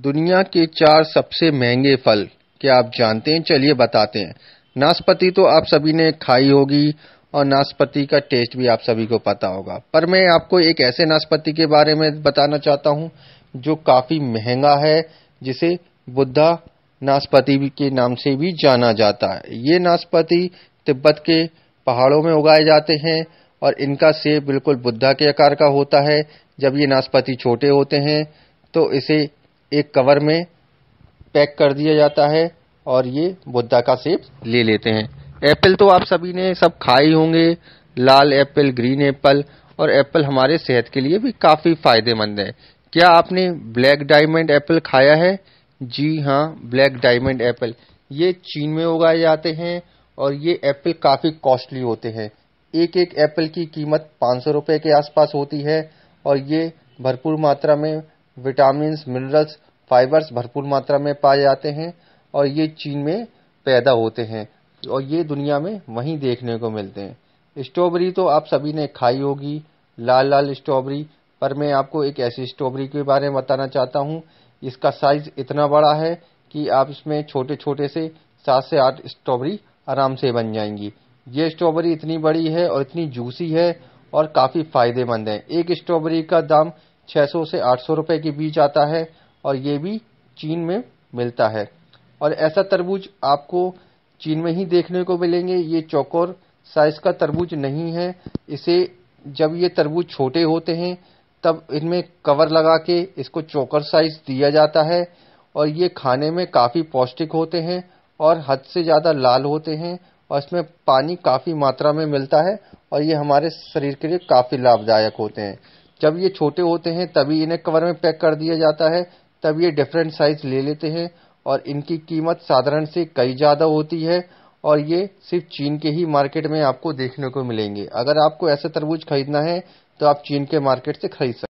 दुनिया के चार सबसे महंगे फल क्या आप जानते हैं चलिए बताते हैं नाशपाती तो आप सभी ने खाई होगी और नाशपाती का टेस्ट भी आप सभी को पता होगा पर मैं आपको एक ऐसे नाशपति के बारे में बताना चाहता हूँ जो काफ़ी महंगा है जिसे बुद्धा नाशपति के नाम से भी जाना जाता है ये नाशपति तिब्बत के पहाड़ों में उगाए जाते हैं और इनका सेब बिल्कुल बुद्धा के आकार का होता है जब ये नाशपति छोटे होते हैं तो इसे एक कवर में पैक कर दिया जाता है और ये बुद्धा का सेब ले लेते हैं एप्पल तो आप सभी ने सब खाए होंगे लाल एप्पल ग्रीन एप्पल और एप्पल हमारे सेहत के लिए भी काफ़ी फायदेमंद है क्या आपने ब्लैक डायमंड एप्पल खाया है जी हाँ ब्लैक डायमंड एप्पल ये चीन में उगाए जाते हैं और ये एप्पल काफ़ी कॉस्टली होते हैं एक एक एप्पल की कीमत पाँच सौ के आसपास होती है और ये भरपूर मात्रा में विटामिन मिनरल्स फाइबर्स भरपूर मात्रा में पाए जाते हैं और ये चीन में पैदा होते हैं और ये दुनिया में वहीं देखने को मिलते हैं स्ट्रॉबेरी तो आप सभी ने खाई होगी लाल लाल स्ट्रॉबेरी पर मैं आपको एक ऐसी स्ट्रॉबेरी के बारे में बताना चाहता हूँ इसका साइज इतना बड़ा है कि आप इसमें छोटे छोटे से सात से आठ स्ट्रॉबेरी आराम से बन जाएंगी ये स्ट्रॉबेरी इतनी बड़ी है और इतनी जूसी है और काफी फायदेमंद है एक स्ट्रॉबेरी का दाम 600 से 800 रुपए के बीच आता है और ये भी चीन में मिलता है और ऐसा तरबूज आपको चीन में ही देखने को मिलेंगे ये चौकोर साइज का तरबूज नहीं है इसे जब ये तरबूज छोटे होते हैं तब इनमें कवर लगा के इसको चौकर साइज दिया जाता है और ये खाने में काफ़ी पौष्टिक होते हैं और हद से ज़्यादा लाल होते हैं और इसमें पानी काफ़ी मात्रा में मिलता है और ये हमारे शरीर के लिए काफ़ी लाभदायक होते हैं जब ये छोटे होते हैं तभी इन्हें कवर में पैक कर दिया जाता है तब ये डिफरेंट साइज ले लेते हैं और इनकी कीमत साधारण से कई ज़्यादा होती है और ये सिर्फ चीन के ही मार्केट में आपको देखने को मिलेंगे अगर आपको ऐसे तरबूज खरीदना है तो आप चीन के मार्केट से खरीद सकते